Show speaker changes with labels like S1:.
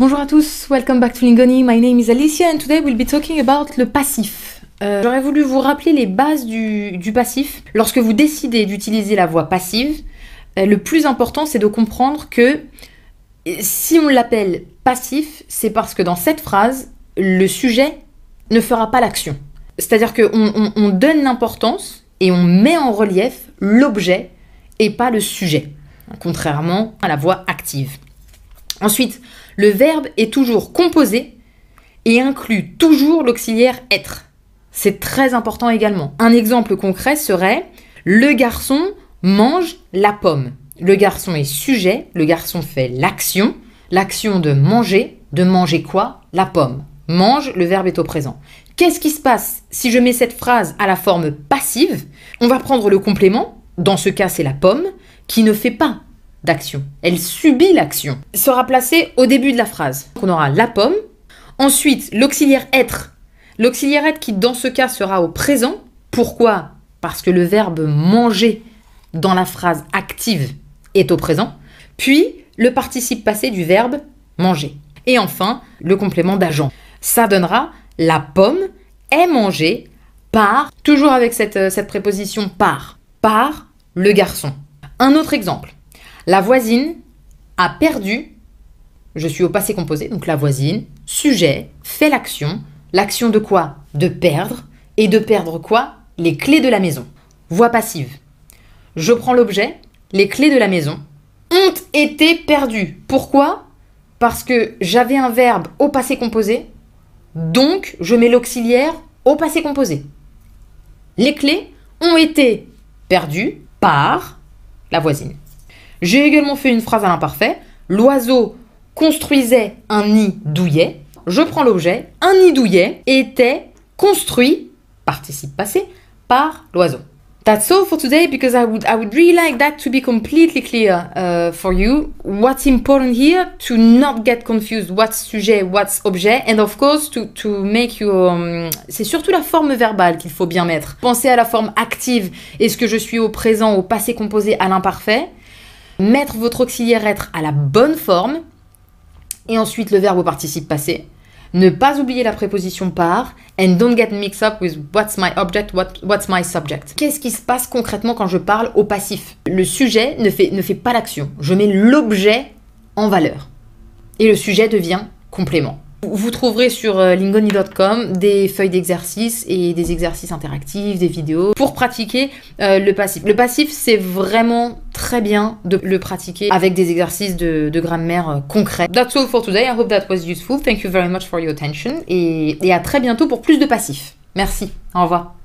S1: Bonjour à tous, welcome back to Lingoni. My name is Alicia and today we'll be talking about le passif. Euh, j'aurais voulu vous rappeler les bases du, du passif. Lorsque vous décidez d'utiliser la voix passive, euh, le plus important c'est de comprendre que euh, si on l'appelle passif, c'est parce que dans cette phrase, le sujet ne fera pas l'action. C'est-à-dire qu'on on, on donne l'importance et on met en relief l'objet et pas le sujet, contrairement à la voix active. Ensuite, le verbe est toujours composé et inclut toujours l'auxiliaire être. C'est très important également. Un exemple concret serait le garçon mange la pomme. Le garçon est sujet, le garçon fait l'action, l'action de manger, de manger quoi La pomme. Mange, le verbe est au présent. Qu'est-ce qui se passe si je mets cette phrase à la forme passive On va prendre le complément, dans ce cas c'est la pomme, qui ne fait pas d'action. Elle subit l'action. Sera placée au début de la phrase. on aura la pomme. Ensuite, l'auxiliaire être. L'auxiliaire être qui, dans ce cas, sera au présent. Pourquoi Parce que le verbe manger dans la phrase active est au présent. Puis, le participe passé du verbe manger. Et enfin, le complément d'agent. Ça donnera la pomme est mangée par, toujours avec cette, euh, cette préposition par, par le garçon. Un autre exemple. La voisine a perdu, je suis au passé composé, donc la voisine, sujet, fait l'action. L'action de quoi De perdre. Et de perdre quoi Les clés de la maison. Voix passive. Je prends l'objet, les clés de la maison ont été perdues. Pourquoi Parce que j'avais un verbe au passé composé, donc je mets l'auxiliaire au passé composé. Les clés ont été perdues par la voisine. J'ai également fait une phrase à l'imparfait. L'oiseau construisait un nid douillet. Je prends l'objet. Un nid douillet était construit, participe passé, par l'oiseau. That's all for today because I would I would really like that to be completely clear uh, for you. What's important here to not get confused what's sujet, what's objet, and of course to to make you. Um, c'est surtout la forme verbale qu'il faut bien mettre. Pensez à la forme active. Est-ce que je suis au présent, au passé composé, à l'imparfait? mettre votre auxiliaire être à la bonne forme, et ensuite le verbe au participe passé. Ne pas oublier la préposition par, and don't get mixed up with what's my object, what's my subject. Qu'est-ce qui se passe concrètement quand je parle au passif Le sujet ne ne fait pas l'action. Je mets l'objet en valeur. Et le sujet devient complément. Vous trouverez sur euh, lingoni.com des feuilles d'exercices et des exercices interactifs, des vidéos pour pratiquer euh, le passif. Le passif, c'est vraiment très bien de le pratiquer avec des exercices de, grammaire euh, concrets. That's all for today. I hope that was useful. Thank you very much for your attention. Et, à très bientôt pour plus de passifs. Merci. Au revoir.